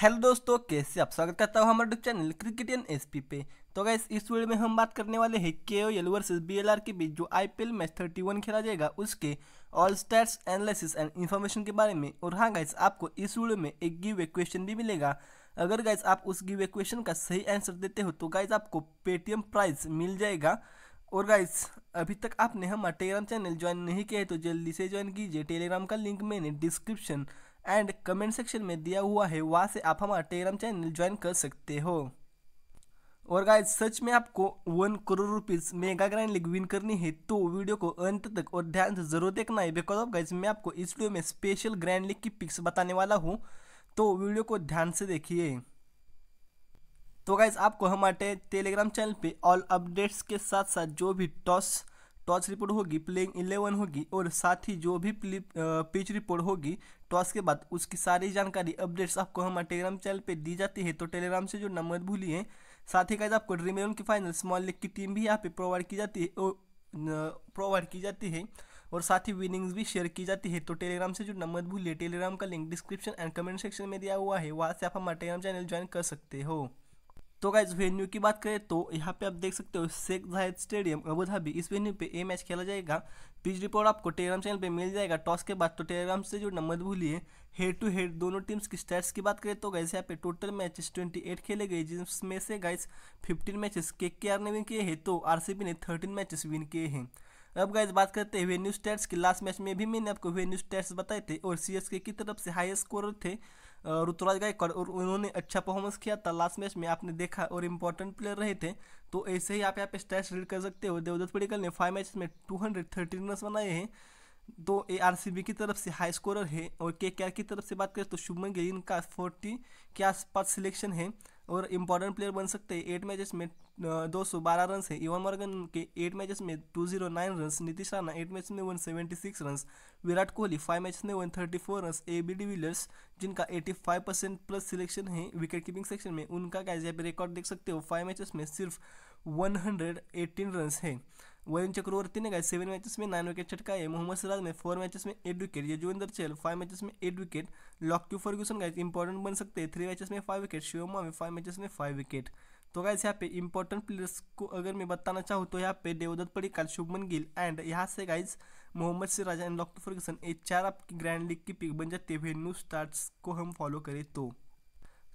hello दोस्तों कैसे आप स्वागत करता हूँ हमारे चैनल क्रिकेटियन पी पे तो गैस इस वीडियो में हम बात करने वाले हैं K O L versus B L R के बीच जो I P L match thirty one खेला जाएगा उसके all stats analysis and information के बारे में और हाँ गैस आपको इस वीडियो में एक गिव क्वेश्चन भी मिलेगा अगर गैस आप उस गिव क्वेश्चन का सही आंसर देते हो तो गैस आपको पेटीएम प्राइज मिल जाएगा और गाइस अभी तक आपने हमारा टेलीग्राम चैनल ज्वाइन नहीं किया है तो जल्दी से ज्वाइन कीजिए टेलीग्राम का लिंक मैंने डिस्क्रिप्शन एंड कमेंट सेक्शन में दिया हुआ है वहाँ से आप हमारा टेलीग्राम चैनल ज्वाइन कर सकते हो और गाइज सच में आपको one crore rupees mega grand league win करनी है तो वीडियो को अंत तक और ध्यान से जरूर देखना है बिकॉज ऑफ गाइज मैं आपको इस वीडियो में स्पेशल ग्रैंड लीग की पिक्स बताने वाला हूँ तो वीडियो को ध्यान से देखिए तो गाइज आपको हमारे टेलीग्राम चैनल पे ऑल अपडेट्स के साथ साथ जो भी टॉस टॉस रिपोर्ट होगी प्लेइंग इलेवन होगी और साथ ही जो भी पिच रिपोर्ट होगी टॉस के बाद उसकी सारी जानकारी अपडेट्स आपको हमारे टेलीग्राम चैनल पे दी जाती है तो टेलीग्राम से जो नंबर भूलिए साथ ही कहते आपको ड्रीम इलेवन की फाइनल स्मॉल लीग की टीम भी यहाँ पे प्रोवाइड की जाती है प्रोवाइड की जाती है और साथ ही विनिंग्स भी शेयर की जाती है तो टेलीग्राम से जो नंबर भूलिए टेलीग्राम का link description and comment section में दिया हुआ है वहाँ से आप हमारे टेलीग्राम चैनल ज्वाइन कर सकते हो तो गाइज वेन्यू की बात करें तो यहाँ पे आप देख सकते हो शेख जाहिद स्टेडियम अबूधाबी इस वेन्यू पे ये मैच खेला जाएगा पिच रिपोर्ट आपको टेलीग्राम चैनल पे मिल जाएगा टॉस के बाद तो टेलीग्राम से जुड़ना मत भूलिए हेड टू हेड दोनों टीम्स की स्टैट्स की बात करें तो गाइज यहाँ पे टोटल मैचेस ट्वेंटी खेले गए जिसमें से गाइज फिफ्टीन मैचेस के ने विन किए हैं तो आर ने थर्टीन मैचेस विन किए हैं अब गाइज बात करते हैं वेन्यू स्टेट्स की लास्ट मैच में भी मैंने आपको वेन्यू स्टेट्स बताए थे और सी एस के की तरफ से हाई स्कोर थे ऋतुराज गायकवाड़ और उन्होंने अच्छा परफॉर्मेंस किया था लास्ट मैच में आपने देखा और इंपॉर्टेंट प्लेयर रहे थे तो ऐसे ही आप यहाँ पे स्टैट्स रीड कर सकते हो देवदत्त पड़ीकल ने फाइव मैच में टू हंड्रेड थर्टी रन बनाए हैं तो ए आर सी बी की तरफ से हाई स्कोरर है और के के आर की तरफ से बात करें तो शुभमन गिल इनका फोर्टी के आसपास सिलेक्शन है और इंपॉर्टेंट प्लेयर बन सकते हैं एट मैचेस में दो सौ बारह रन है इवन मॉर्गन के एट मैचेस में two zero nine run Nitish Rana eight match में one seventy six run Virat Kohli five match में one thirty four run A B de Villiers जिनका eighty five percent plus selection है विकेट कीपिंग सेक्शन में उनका क्या जैसे रिकॉर्ड देख सकते हो फाइव मैचेस में सिर्फ वन हंड्रेड एटीन रन है वरुण चक्रवर्ती ने गए सेवन मैचेस में नाइन विकेट छटकाए मोहम्मद सिराज ने फोर मैचेस में eight wicket Yuzvendra Chahal five matches में एट विकेट लॉक्यू फर्ग्यूसन गए इंपॉर्टेंट बन सकते हैं थ्री मैचेस में फाइव विकेट शिवमा में फाइव मैचेस में फाइव विकेट तो गाइस यहाँ पे इंपॉर्टेंट प्लेयर्स को अगर मैं बताना चाहूँ तो यहाँ पे देवदत्त पड़ीकाल शुभमन गिल एंड यहाँ से guys Mohammed Siraj and Lockie Ferguson ये चार आपकी ग्रैंड लीग की पिक बन जाती है वेन्यू स्टार्स को हम फॉलो करें तो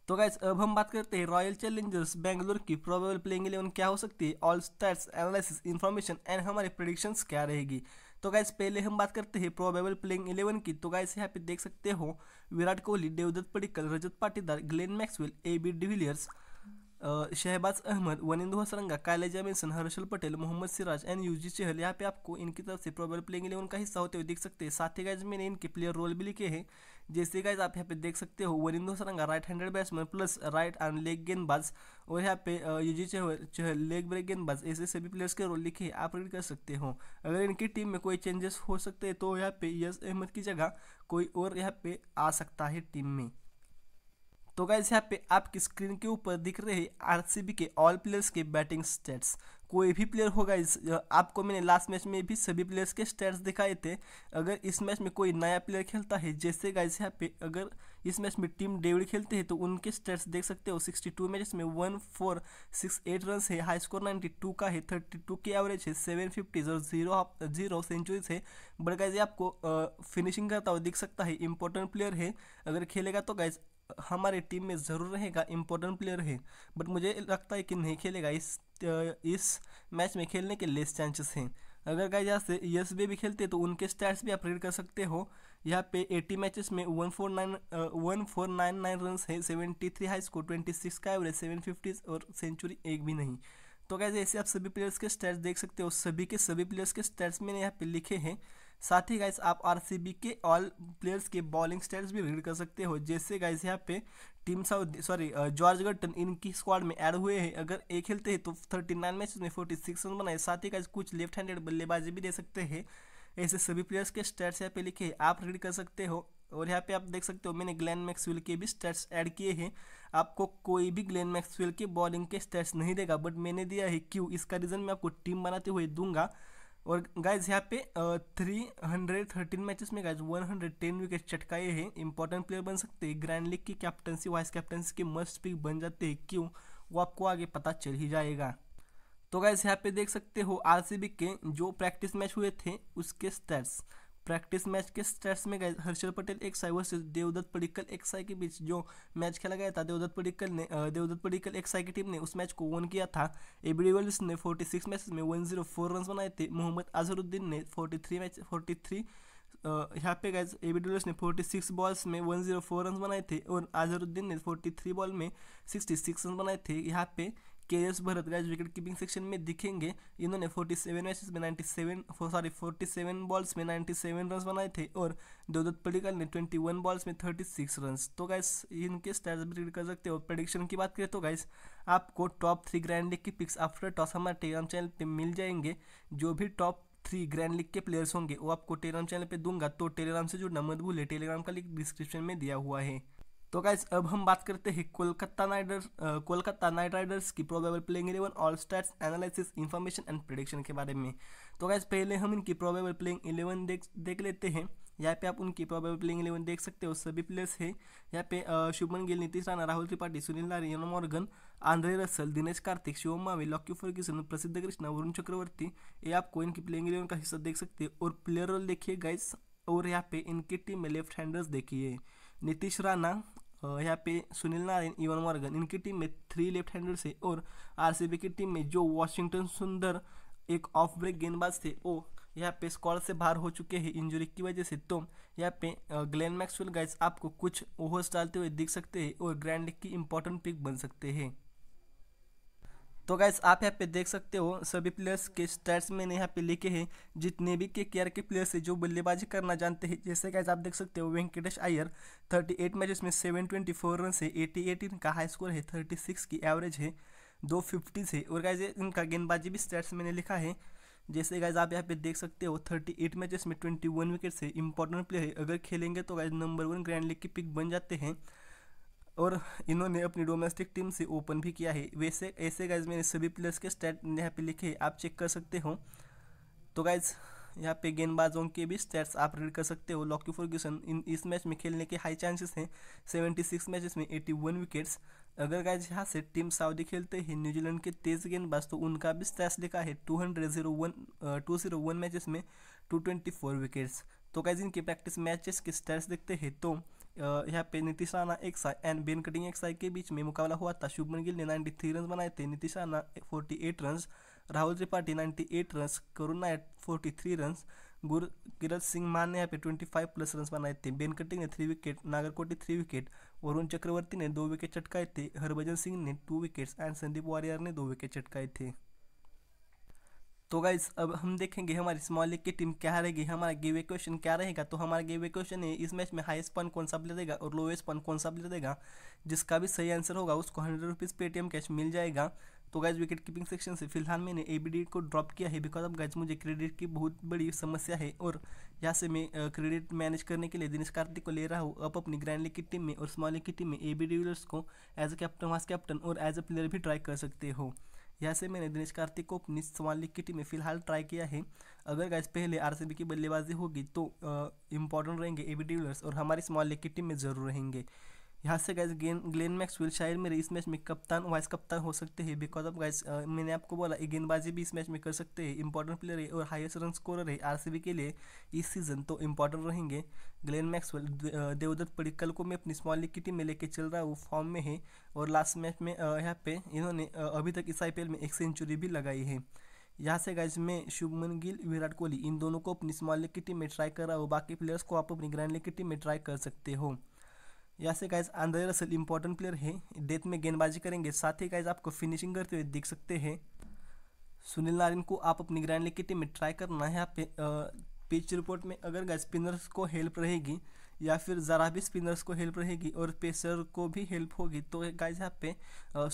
तो गाइज अब हम बात करते हैं रॉयल चैलेंजर्स बैंगलोर की प्रोबेबल प्लेइंग इलेवन क्या हो सकती है all stats analysis information and हमारे प्रिडिक्शंस क्या रहेगी तो गाइज पहले हम बात करते हैं प्रोबेबल प्लेइंग इलेवन की तो गाइज यहाँ पे देख सकते हो Virat Kohli Devdutt Padikkal Rajat Patidar Glenn Maxwell A B de Villiers Shahbaz Ahmed Wanindu Hasaranga Kyle Jamieson Harshal Patel Mohammed Siraj and Yuzi Chahal यहाँ पे आपको इनकी तरफ से प्रोबेबल प्लेइंग इलेवन का हिस्सा होते हुए देख सकते हैं साथ ही गाइज मैंने इनके प्लेयर रोल भी लिखे हैं जैसे गाइज आप यहाँ पे देख सकते हो Wanindu Hasaranga right handed batsman plus right and leg गेंदबाज और यहाँ पे यूजी जो लेग ब्रेक गेंदबाज ऐसे सभी प्लेयर्स के रोल लिखे आप रीड कर सकते हो अगर इनकी टीम में कोई चेंजेस हो सकते हैं तो यहाँ पे यस अहमद की जगह कोई और यहाँ पे आ सकता है टीम में तो गाइज यहाँ पे आपकी स्क्रीन के ऊपर दिख रहे आरसीबी के ऑल प्लेयर्स के बैटिंग स्टेट्स कोई भी प्लेयर होगा इस आपको मैंने लास्ट मैच में भी सभी प्लेयर्स के स्टेट्स दिखाए थे अगर इस मैच में कोई नया प्लेयर खेलता है जैसे गाइज यहाँ पे अगर इस मैच में टीम डेविड खेलते हैं तो उनके स्टेट्स देख सकते हो 62 मैचेस में one four six eight run है हाई स्कोर 92 का है 32 की एवरेज है सेवन फिफ्टीज और जीरो जीरो सेंचुरीज है बट गाइज आपको आ, फिनिशिंग करता हुआ दिख सकता है इंपॉर्टेंट प्लेयर है अगर खेलेगा तो गाइज हमारे टीम में ज़रूर रहेगा इंपॉर्टेंट प्लेयर है बट मुझे लगता है कि नहीं खेलेगा इस इस मैच में खेलने के लेस चांसेस हैं अगर गाइज यहाँ से बी भी खेलते तो उनके स्टैट्स भी आप रीड कर सकते हो यहाँ पे 80 मैचेस में 149 नाइन रन है 73 हाई स्कोर 26 का एवरेज फिफ्टीज और सेंचुरी एक भी नहीं तो गाइज ऐसे आप सभी प्लेयर्स के स्टैट्स देख सकते हो सभी के सभी प्लेयर्स के स्टैट्स मैंने यहाँ पे लिखे हैं साथ ही गाइस आप आरसीबी के ऑल प्लेयर्स के बॉलिंग स्टाइल्स भी रीड कर सकते हो जैसे गाइस यहाँ पे Tim Southee sorry George Garton इनकी स्क्वाड में ऐड हुए हैं अगर एक खेलते हैं तो थर्टी नाइन मैच में फोर्टी सिक्स रन बनाए साथ ही गाइस कुछ लेफ्ट हैंडेड बल्लेबाजी भी दे सकते हैं ऐसे सभी प्लेयर्स के स्टैट्स यहाँ पे लिखे हैं आप रीड कर सकते हो और यहाँ पे आप देख सकते हो मैंने ग्लैन मैक्सवेल के भी स्टैट्स ऐड किए हैं आपको कोई भी ग्लैन मैक्सवेल के बॉलिंग के स्टैट्स नहीं देगा बट मैंने दिया है क्यों इसका रीज़न मैं आपको टीम बनाते हुए दूंगा और गाइज यहाँ पे थ्री हंड्रेड थर्टीन मैचेस में guys one hundred ten wicket चटकाए हैं इंपॉर्टेंट प्लेयर बन सकते हैं ग्रैंड लीग की कैप्टनसी वाइस कैप्टनसी के मस्ट पिक बन जाते हैं क्यों वो आपको आगे पता चल ही जाएगा तो गाइज यहाँ पे देख सकते हो आरसीबी के जो प्रैक्टिस मैच हुए थे उसके स्टेट्स प्रैक्टिस मैच के स्टेट्स में गए हर्षल पटेल एक साइवर से देवदत्त पडिक्कल एक साई के बीच जो मैच खेला गया था देवदत्त पडिक्कल ने देवदत्त पडिक्कल एक साई की टीम ने उस मैच को वन किया था एबी डिविलियर्स ने फोर्टी सिक्स मैच में वन जीरो फोर रन बनाए थे मोहम्मद अजहरुद्दीन ने forty three match forty three यहाँ पे गए एबी डिविलियर्स ने 46 बॉल्स में 104 रन बनाए थे और आजहरुद्दीन ने 43 बॉल में 66 रन बनाए थे यहाँ पे के एस भरतराज विकेट कीपिंग सेक्शन में दिखेंगे इन्होंने 47 मैचेस में 97 सॉरी फोर्टी बॉल्स में 97 रन बनाए थे और देवदत्त पडिकल ने 21 बॉल्स में 36 रन तो गाइस इनके स्टैट्स भी कर सकते हो प्रडिक्शन की बात करें तो गाइस आपको टॉप थ्री ग्रैंड लीग की पिक्स आफ्टर टॉस हमारे टेलीग्राम चैनल पर मिल जाएंगे जो भी टॉप थ्री ग्रैंड लीग के प्लेयर्स होंगे वो आपको टेलीग्राम चैनल पर दूंगा तो टेलीग्राम से जो नमद भूल टेलीग्राम का लिंक डिस्क्रिप्शन में दिया हुआ है तो गाइज अब हम बात करते हैं कोलकाता नाइडर्स कोलकाता नाइट राइडर्स की probable playing eleven all stats analysis information and prediction के बारे में तो गाइज पहले हम इनकी प्रोबेबल प्लेइंग इलेवन देख देख लेते हैं यहाँ पे आप उनकी प्रोबेबल प्लेइंग इलेवन देख सकते हो सभी प्लेयर्स है यहाँ पे शुभमन गिल नीतीश राणा राहुल त्रिपाठी सुनील यनो Morgan Andre Russell Dinesh Karthik Shivam Mavi Lockie Ferguson Prasidh Krishna Varun चक्रवर्ती ये आपको इनकी प्लेइंग इलेवन का हिस्सा देख सकते हैं और प्लेयर रोल देखिए गाइज और यहाँ पे इनकी टीम में लेफ्ट हैंडर्स देखिए नीतीश राणा यहाँ पे सुनील नारायण इवन मॉर्गन इनकी टीम में थ्री लेफ्ट हैंडर से और आरसीबी की टीम में जो वॉशिंगटन सुंदर एक ऑफ ब्रेक गेंदबाज थे वो यहाँ पे स्कॉल से बाहर हो चुके हैं इंजरी की वजह से तो यहाँ पे ग्लेन मैक्सवेल गाइस आपको कुछ ओवर्स डालते हुए दिख सकते हैं और ग्रैंड लीग की इंपॉर्टेंट पिक बन सकते हैं तो गैस आप यहाँ पे देख सकते हो सभी प्लेयर्स के स्टैट्स मैंने यहाँ पे लिखे हैं जितने भी के केयर के प्लेयर्स हैं जो बल्लेबाजी करना जानते हैं जैसे गैस आप देख सकते हो वेंकटेश अयर 38 मैचेस में 724 रन से 88 इनका हाई स्कोर है 36 की एवरेज है दो फिफ्टीज है और गैज इनका गेंदबाजी भी स्टैट्स मैंने लिखा है जैसे गाइज आप यहाँ पे देख सकते हो एट मैचेस में वन विकेट से इंपॉर्टेंट प्लेयर है अगर खेलेंगे तो guys number one grand league की पिक बन जाते हैं और इन्होंने अपनी डोमेस्टिक टीम से ओपन भी किया है वैसे ऐसे गाइज मैंने सभी प्लेयर्स के स्टैट यहाँ पे लिखे हैं आप चेक कर सकते हो तो गाइज यहाँ पे गेंदबाजों के भी स्टैट्स आप रीड कर सकते हो लॉकी फर्ग्यूसन इन इस मैच में खेलने के हाई चांसेस हैं 76 मैचेस में 81 विकेट्स अगर गाइज यहाँ से टीम सऊदी खेलते हैं न्यूजीलैंड के तेज गेंदबाज तो उनका भी स्टैट्स लिखा है two hundred zero one two zero one matches में टू ट्वेंटी फोर विकेट्स तो गाइज इनके प्रैक्टिस मैचेस के स्टैट्स देखते हैं तो यहाँ पे नीतीश राणा एक साई एंड बेन कटिंग एक साय के बीच में मुकाबला हुआ था शुभमन गिल ने नाइन्टी थ्री रन बनाए थे Nitish Rana forty eight run Rahul Tripathi ninety eight run Karun Nayak forty three run Gurkeerat Singh मान ने यहाँ पे ट्वेंटी फाइव प्लस रन बनाए थे बेन कटिंग ने three wicket Nagarkoti three wicket Varun Chakravarthy ने दो विकेट चटकाए थे हरभजन सिंह ने two wickets and Sandeep Warrier ने दो विकेट चटकाए थे तो गाइज अब हम देखेंगे हमारी स्मॉल लीग की टीम क्या रहेगी हमारा गिवे क्वेश्चन क्या रहेगा तो हमारा गिवे क्वेश्चन है इस मैच में हाईएस्ट पॉइंट कौन सा प्लेयर देगा और लोएस्ट पन कौन सा प्लेयर देगा जिसका भी सही आंसर होगा उसको हंड्रेड रुपीज़ पेटीएम कैश मिल जाएगा तो गाइज विकेट कीपिंग सेक्शन से फिलहाल मैंने ए को ड्रॉप किया है बिकॉज ऑफ गाइज मुझे क्रेडिट की बहुत बड़ी समस्या है और यहाँ से मैं क्रेडिट मैनेज करने के लिए दिनेश कार्तिक को ले रहा हूँ अब अपनी ग्रैंड लीग की टीम में और स्मॉल लीग की टीम में ए बी को as a captain vice captain और एज अ प्लेयर भी ट्राई कर सकते हो यहाँ से मैंने दिनेश कार्तिक को अपनी समान की टीम में फिलहाल ट्राई किया है अगर गैस पहले आरसीबी की बल्लेबाजी होगी तो इम्पोर्टेंट रहेंगे ए बी और हमारी स्मॉल की टीम में जरूर रहेंगे यहाँ से गैस गेन ग्लेन मैक्स शायर मेरे इस मैच में कप्तान वाइस कप्तान हो सकते हैं बिकॉज ऑफ गैस मैंने आपको बोला गेंदबाजी भी इस मैच में कर सकते हैं इंपॉर्टेंट प्लेयर है और हाईएस्ट रन स्कोरर है आरसीबी के लिए इस सीजन तो इंपॉर्टेंट रहेंगे ग्लेन मैक्सवेल देवदत्त पडिक्कल को मैं अपनी स्मॉल लीग की टीम में लेके चल रहा हूँ फॉर्म में है और लास्ट मैच में यहाँ पे इन्होंने अभी तक इस आई में एक सेंचुरी भी लगाई है यहाँ से गाइज मैं शुभमन गिल विराट कोहली इन दोनों को अपनी स्मॉल लीग की टीम में ट्राई कर रहा हूँ बाकी प्लेयर्स को आप अपनी ग्रैंड लीग की टीम में ट्राई कर सकते हो यहाँ से guys Andre Russell important player है डेथ में गेंदबाजी करेंगे साथ ही गाइज आपको फिनिशिंग करते हुए देख सकते हैं सुनील नारायण को आप अपनी ग्रैंड लीग की टीम में ट्राई करना है आप पिच रिपोर्ट में अगर गाइज स्पिनर्स को हेल्प रहेगी या फिर ज़रा भी स्पिनर्स को हेल्प रहेगी और पेसर को भी हेल्प होगी तो गाइज यहाँ पे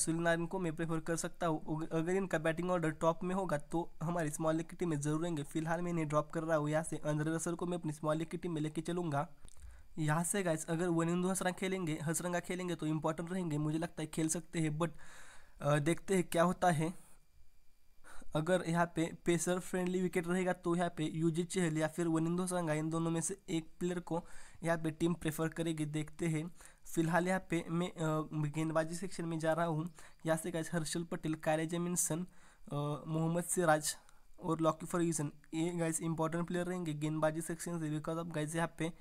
सुनील नारायण को मैं प्रेफर कर सकता हूँ अगर इनका बैटिंग ऑर्डर टॉप में होगा तो हमारी स्मॉल लीग की टीम में जरूर रहेंगे फिलहाल मैं इन्हें ड्रॉप कर रहा हूँ यहाँ से अंद्रे रसल को मैं अपनी स्मॉल लीग की टीम में लेके चलूँगा यहाँ से गाइस अगर वन इंदू हसरंग खेलेंगे हसरंगा खेलेंगे तो इम्पोर्टेंट रहेंगे मुझे लगता है खेल सकते हैं बट देखते हैं क्या होता है अगर यहाँ पे पेसर फ्रेंडली विकेट रहेगा तो यहाँ पे यूजी चहल या फिर इंदू हसरंगा इन दोनों में से एक प्लेयर को यहाँ पे टीम प्रेफर करेगी देखते हैं फिलहाल यहाँ पे मैं गेंदबाजी सेक्शन में जा रहा हूँ यहाँ से गाइस हर्षल पटेल कारे जेमिनसन मोहम्मद सिराज और लॉकी फर्गूसन ये गाइस इंपॉर्टेंट प्लेयर रहेंगे गेंदबाजी सेक्शन से बिकॉज ऑफ गाइस यहाँ पे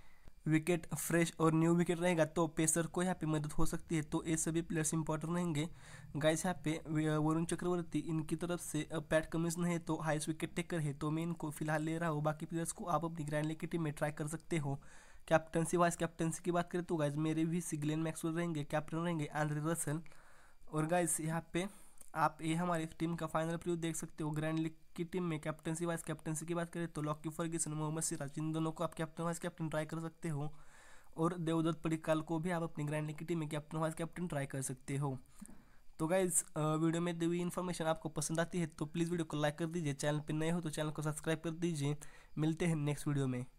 विकेट फ्रेश और न्यू विकेट रहेगा तो पेसर को यहाँ पे मदद हो सकती है तो ये सभी प्लेयर्स इंपॉर्टेंट रहेंगे गाइस यहाँ पे वरुण चक्रवर्ती इनकी तरफ से पैट कमिंस नहीं है तो हाइस्ट विकेट टेकर है तो मैं इनको फिलहाल ले रहा हूँ बाकी प्लेयर्स को आप अपनी ग्रैंड लीग की टीम में ट्राई कर सकते हो कैप्टनसी वाइस कैप्टनसी की बात करें तो गाइज मेरे भी सिग्लेन मैक्सवेल रहेंगे कैप्टन रहेंगे आंद्रे रसल और गाइज यहाँ पे आप ये हमारी टीम का फाइनल प्रीव्यू देख सकते हो ग्रैंड लीग की टीम में कैप्टनसी वाइस कैप्टनसी की बात करें तो लॉकी फर्गीसन मोहम्मद सिराज इन दोनों को आप कैप्टन वाइस कैप्टन ट्राई कर सकते हो और देवदत्त पड़ीकाल को भी आप अपनी ग्रैंड की टीम में कैप्टन वाइस कैप्टन ट्राई कर सकते हो तो गाइज वीडियो में दी हुई इन्फॉर्मेशन आपको पसंद आती है तो प्लीज़ वीडियो को लाइक कर दीजिए चैनल पर नए हो तो चैनल को सब्सक्राइब कर दीजिए मिलते हैं नेक्स्ट वीडियो में